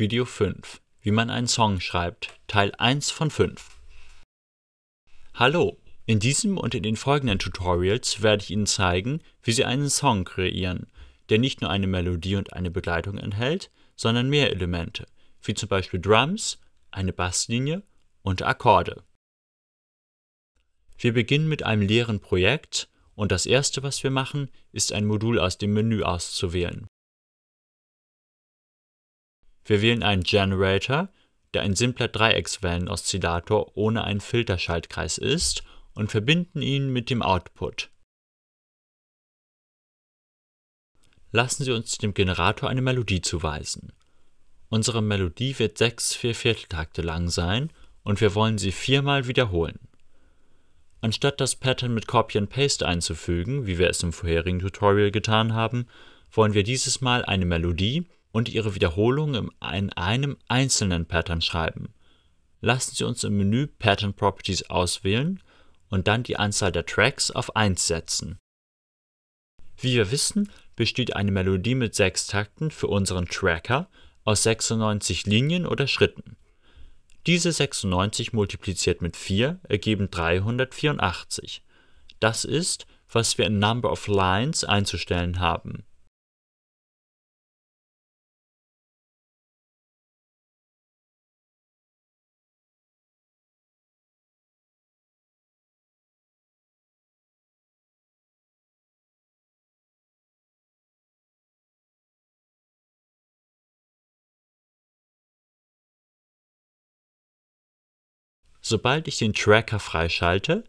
Video 5 Wie man einen Song schreibt Teil 1 von 5 Hallo, in diesem und in den folgenden Tutorials werde ich Ihnen zeigen, wie Sie einen Song kreieren, der nicht nur eine Melodie und eine Begleitung enthält, sondern mehr Elemente, wie zum Beispiel Drums, eine Basslinie und Akkorde. Wir beginnen mit einem leeren Projekt und das erste, was wir machen, ist ein Modul aus dem Menü auszuwählen. Wir wählen einen Generator, der ein simpler Dreieckswellen-Oszillator ohne einen Filterschaltkreis ist, und verbinden ihn mit dem Output. Lassen Sie uns dem Generator eine Melodie zuweisen. Unsere Melodie wird 6 Viervierteltakte lang sein und wir wollen sie viermal wiederholen. Anstatt das Pattern mit Copy and Paste einzufügen, wie wir es im vorherigen Tutorial getan haben, wollen wir dieses Mal eine Melodie und ihre Wiederholungen in einem einzelnen Pattern schreiben. Lassen Sie uns im Menü Pattern Properties auswählen und dann die Anzahl der Tracks auf 1 setzen. Wie wir wissen, besteht eine Melodie mit 6 Takten für unseren Tracker aus 96 Linien oder Schritten. Diese 96 multipliziert mit 4 ergeben 384. Das ist, was wir in Number of Lines einzustellen haben. Sobald ich den Tracker freischalte,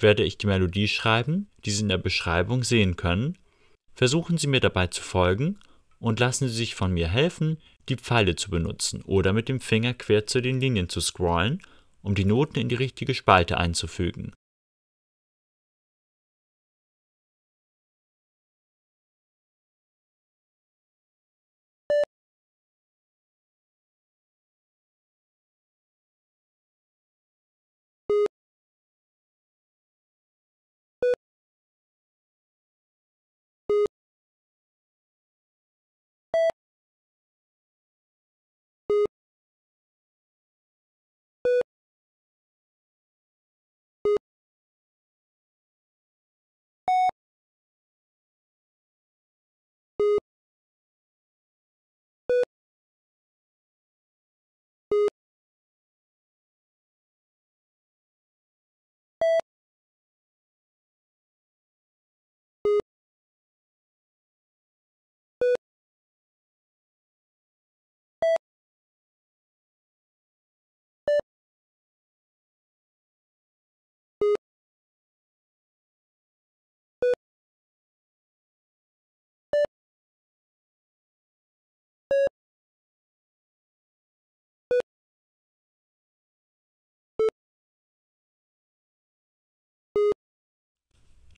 werde ich die Melodie schreiben, die Sie in der Beschreibung sehen können. Versuchen Sie mir dabei zu folgen und lassen Sie sich von mir helfen, die Pfeile zu benutzen oder mit dem Finger quer zu den Linien zu scrollen, um die Noten in die richtige Spalte einzufügen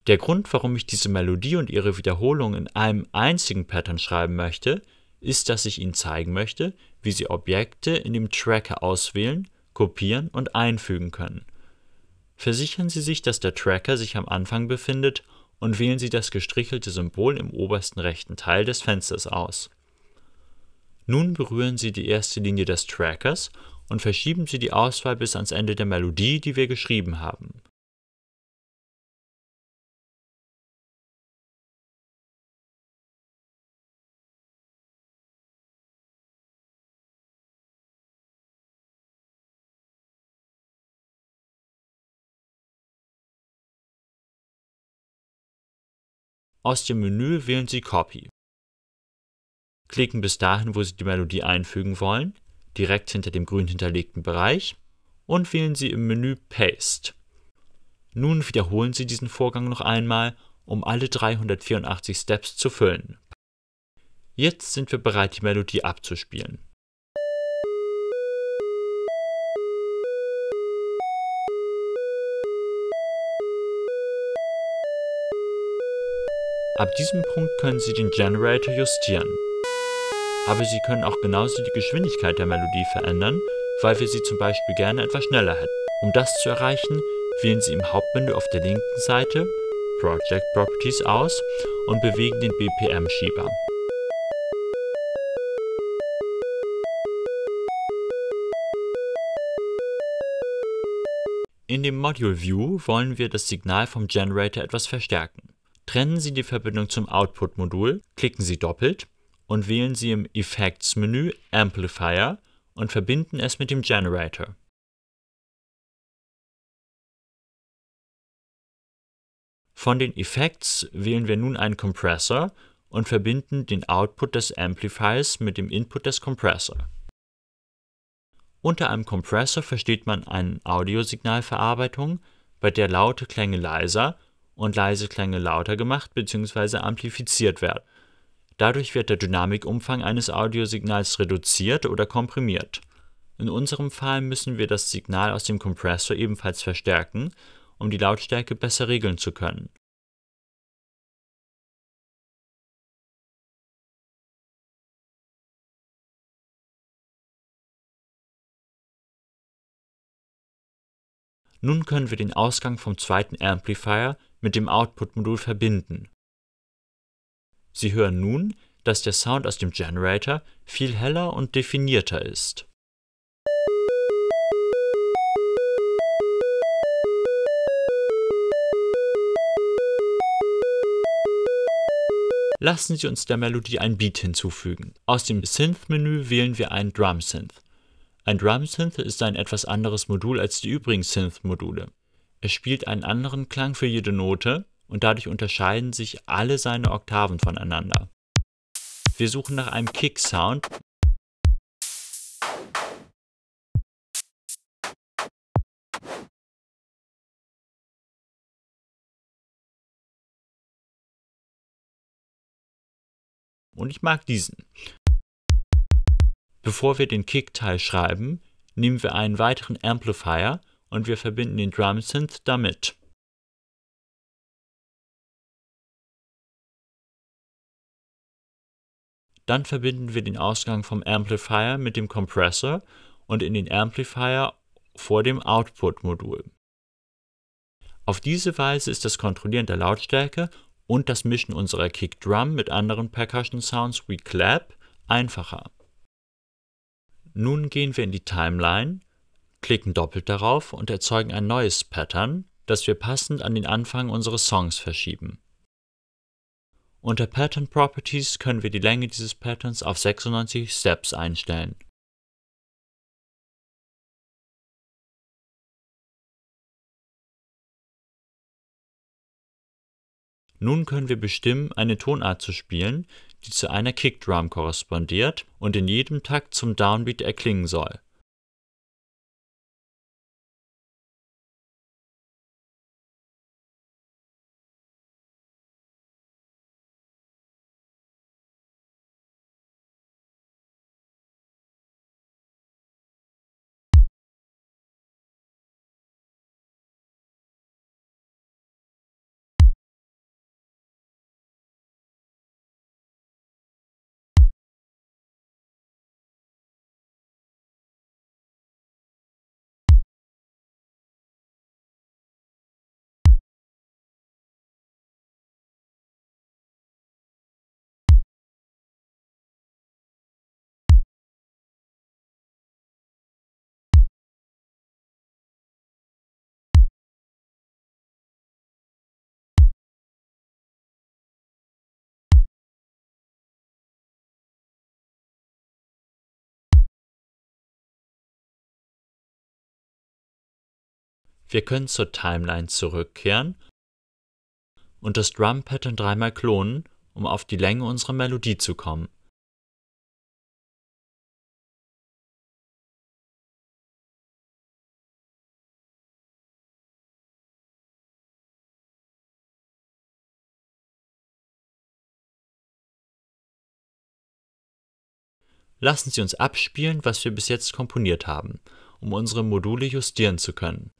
Der Grund, warum ich diese Melodie und ihre Wiederholung in einem einzigen Pattern schreiben möchte, ist, dass ich Ihnen zeigen möchte, wie Sie Objekte in dem Tracker auswählen, kopieren und einfügen können. Versichern Sie sich, dass der Tracker sich am Anfang befindet und wählen Sie das gestrichelte Symbol im obersten rechten Teil des Fensters aus. Nun berühren Sie die erste Linie des Trackers und verschieben Sie die Auswahl bis ans Ende der Melodie, die wir geschrieben haben. Aus dem Menü wählen Sie Copy. Klicken bis dahin, wo Sie die Melodie einfügen wollen, direkt hinter dem grün hinterlegten Bereich und wählen Sie im Menü Paste. Nun wiederholen Sie diesen Vorgang noch einmal, um alle 384 Steps zu füllen. Jetzt sind wir bereit, die Melodie abzuspielen Ab diesem Punkt können Sie den Generator justieren. Aber Sie können auch genauso die Geschwindigkeit der Melodie verändern, weil wir sie zum Beispiel gerne etwas schneller hätten. Um das zu erreichen, wählen Sie im Hauptmenü auf der linken Seite Project Properties aus und bewegen den BPM-Schieber. In dem Module View wollen wir das Signal vom Generator etwas verstärken. Trennen Sie die Verbindung zum Output-Modul, klicken Sie doppelt und wählen Sie im Effects-Menü Amplifier und verbinden es mit dem Generator. Von den Effects wählen wir nun einen Compressor und verbinden den Output des Amplifiers mit dem Input des Compressor. Unter einem Compressor versteht man eine Audiosignalverarbeitung, bei der laute Klänge leiser und leise Klänge lauter gemacht bzw. amplifiziert werden. Dadurch wird der Dynamikumfang eines Audiosignals reduziert oder komprimiert. In unserem Fall müssen wir das Signal aus dem Kompressor ebenfalls verstärken, um die Lautstärke besser regeln zu können Nun können wir den Ausgang vom zweiten Amplifier mit dem Output-Modul verbinden. Sie hören nun, dass der Sound aus dem Generator viel heller und definierter ist. Lassen Sie uns der Melodie ein Beat hinzufügen. Aus dem Synth-Menü wählen wir einen Drum-Synth. Ein Drum-Synth ist ein etwas anderes Modul als die übrigen Synth-Module. Es spielt einen anderen Klang für jede Note und dadurch unterscheiden sich alle seine Oktaven voneinander. Wir suchen nach einem Kick-Sound, und ich mag diesen. Bevor wir den Kick-Teil schreiben, nehmen wir einen weiteren Amplifier und wir verbinden den Drum-Synth damit. Dann verbinden wir den Ausgang vom Amplifier mit dem Compressor und in den Amplifier vor dem Output-Modul. Auf diese Weise ist das Kontrollieren der Lautstärke und das Mischen unserer Kick Drum mit anderen Percussion Sounds wie Clap einfacher. Nun gehen wir in die Timeline, klicken doppelt darauf und erzeugen ein neues Pattern, das wir passend an den Anfang unseres Songs verschieben. Unter Pattern Properties können wir die Länge dieses Patterns auf 96 Steps einstellen. Nun können wir bestimmen, eine Tonart zu spielen, die zu einer Kickdrum korrespondiert und in jedem Takt zum Downbeat erklingen soll Wir können zur Timeline zurückkehren und das Drum Pattern dreimal klonen, um auf die Länge unserer Melodie zu kommen. Lassen Sie uns abspielen, was wir bis jetzt komponiert haben, um unsere Module justieren zu können.